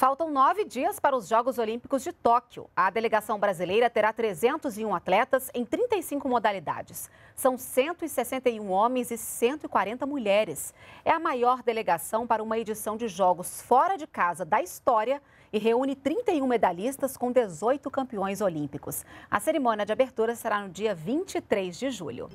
Faltam nove dias para os Jogos Olímpicos de Tóquio. A delegação brasileira terá 301 atletas em 35 modalidades. São 161 homens e 140 mulheres. É a maior delegação para uma edição de Jogos fora de casa da história e reúne 31 medalhistas com 18 campeões olímpicos. A cerimônia de abertura será no dia 23 de julho.